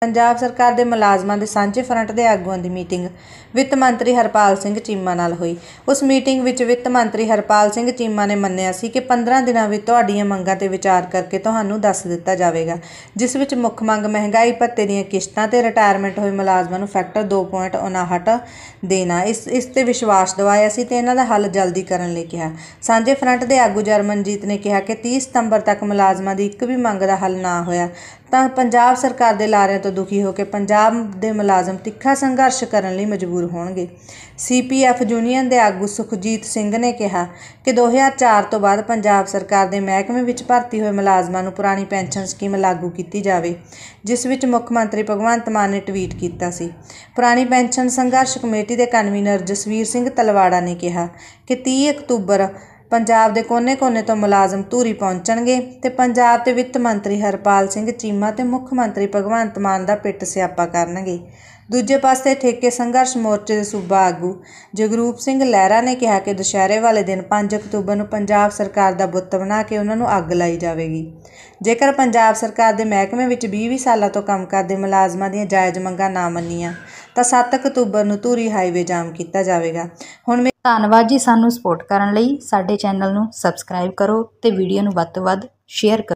ਪੰਜਾਬ ਸਰਕਾਰ ਦੇ ਮੁਲਾਜ਼ਮਾਂ ਦੇ ਸਾਂਝੇ ਫਰੰਟ ਦੇ ਆਗੂਆਂ ਦੀ ਮੀਟਿੰਗ ਵਿੱਤ ਮੰਤਰੀ ਹਰਪਾਲ ਸਿੰਘ ਚੀਮਾ ਨਾਲ ਹੋਈ ਉਸ ਮੀਟਿੰਗ ਵਿੱਚ ਵਿੱਤ ਮੰਤਰੀ ਹਰਪਾਲ ਸਿੰਘ ਚੀਮਾ ਨੇ ਮੰਨਿਆ ਸੀ ਕਿ 15 ਦਿਨਾਂ ਵਿੱਚ ਤੁਹਾਡੀਆਂ ਮੰਗਾਂ ਤੇ ਵਿਚਾਰ ਕਰਕੇ ਤੁਹਾਨੂੰ ਦੱਸ ਦਿੱਤਾ ਜਾਵੇਗਾ ਜਿਸ ਵਿੱਚ ਮੁੱਖ ਮੰਗ ਮਹਿੰਗਾਈ ਭੱਤੇ ਦੀਆਂ ਕਿਸ਼ਤਾਂ ਤੇ ਰਿਟਾਇਰਮੈਂਟ ਹੋਏ ਮੁਲਾਜ਼ਮਾਂ ਨੂੰ ਫੈਕਟਰ 2.59 ਦੇਣਾ ਇਸ ਇਸ ਤੇ ਵਿਸ਼ਵਾਸ ਦਿਵਾਇਆ ਸੀ ਤੇ ਇਹਨਾਂ ਦਾ ਹੱਲ ਜਲਦੀ ਕਰਨ ਲਈ ਕਿਹਾ ਸਾਂਝੇ ਫਰੰਟ ਦੇ ਆਗੂ ਜਰਮਨਜੀਤ ਨੇ ਕਿਹਾ ਕਿ 30 ਸਤੰਬਰ ਤੱਕ ਮੁਲਾਜ਼ਮਾਂ ਦੀ ਇੱਕ ਵੀ ਮੰਗ ਦਾ ਹੱਲ ਨਾ ਹੋਇਆ ਤਾਂ ਪੰਜਾਬ ਸਰਕਾਰ ਦੇ ਲਾਰਿਆਂ ਤੋਂ ਦੁਖੀ ਹੋ ਕੇ ਪੰਜਾਬ ਦੇ ਮੁਲਾਜ਼ਮ ਤਿੱਖਾ ਸੰਘਰਸ਼ ਕਰਨ ਲਈ ਮਜਬੂਰ ਹੋਣਗੇ ਸੀਪੀਐਫ ਯੂਨੀਅਨ ਦੇ ਆਗੂ ਸੁਖਜੀਤ ਸਿੰਘ ਨੇ ਕਿਹਾ ਕਿ 2004 ਤੋਂ ਬਾਅਦ ਪੰਜਾਬ ਸਰਕਾਰ ਦੇ ਮਹਿਕਮੇ ਵਿੱਚ ਭਰਤੀ ਹੋਏ ਮੁਲਾਜ਼ਮਾਂ ਨੂੰ ਪੁਰਾਣੀ ਪੈਨਸ਼ਨ ਸਕੀਮ ਲਾਗੂ ਕੀਤੀ ਜਾਵੇ ਜਿਸ ਵਿੱਚ ਮੁੱਖ ਮੰਤਰੀ ਭਗਵੰਤ ਮਾਨ ਨੇ ਟਵੀਟ ਕੀਤਾ ਸੀ ਪੁਰਾਣੀ ਪੈਨਸ਼ਨ ਸੰਘਰਸ਼ ਕਮੇਟੀ ਦੇ ਕਨਵੀਨਰ ਜਸਵੀਰ ਸਿੰਘ ਤਲਵਾੜਾ ਨੇ ਕਿਹਾ ਕਿ 30 ਅਕਤੂਬਰ ਪੰਜਾਬ ਦੇ ਕੋਨੇ-ਕੋਨੇ ਤੋਂ ਮੁਲਾਜ਼ਮ ਧੂਰੀ ਪਹੁੰਚਣਗੇ ਤੇ ਪੰਜਾਬ ਦੇ ਵਿੱਤ ਮੰਤਰੀ ਹਰਪਾਲ ਸਿੰਘ ਚੀਮਾ ਤੇ ਮੁੱਖ ਮੰਤਰੀ ਭਗਵੰਤ ਮਾਨ ਦਾ ਪਿੱਟ ਸਿਆਪਾ ਕਰਨਗੇ ਦੂਜੇ ਪਾਸੇ ਠੇਕੇ ਸੰਘਰਸ਼ ਮੋਰਚੇ ਦੇ ਸੂਬਾ ਆਗੂ ਜਗਰੂਪ ਸਿੰਘ ਲਹਿਰਾ ਨੇ ਕਿਹਾ ਕਿ ਦੁਸ਼ਹਿਰੇ ਵਾਲੇ ਦਿਨ 5 ਅਕਤੂਬਰ ਨੂੰ ਪੰਜਾਬ ਸਰਕਾਰ ਦਾ ਬੁੱਤ ਬਣਾ ਕੇ ਉਹਨਾਂ ਨੂੰ ਅੱਗ ਲਾਈ ਜਾਵੇਗੀ ਜੇਕਰ ਪੰਜਾਬ ਸਰਕਾਰ ਦੇ ਮਹਿਕਮੇ ਵਿੱਚ 20-20 ਸਾਲਾਂ ਤੋਂ ਕੰਮ ਕਰਦੇ ਮੁਲਾਜ਼ਮਾਂ ਦੀਆਂ ਜਾਇਜ਼ ਮੰਗਾਂ ਨਾ ਮੰਨੀਆਂ ਤਾਂ 7 ਅਕਤੂਬਰ ਨੂੰ ਧੂਰੀ ਹਾਈਵੇ ਜਾਮ ਕੀਤਾ ਜਾਵੇਗਾ ਹੁਣ ਧੰਨਵਾਦ ਜੀ ਸਾਨੂੰ ਸਪੋਰਟ ਕਰਨ ਲਈ ਸਾਡੇ ਚੈਨਲ ਨੂੰ ਸਬਸਕ੍ਰਾਈਬ ਕਰੋ ਤੇ ਵੀਡੀਓ ਨੂੰ ਵੱਧ ਤੋਂ ਵੱਧ ਸ਼ੇਅਰ ਕਰੋ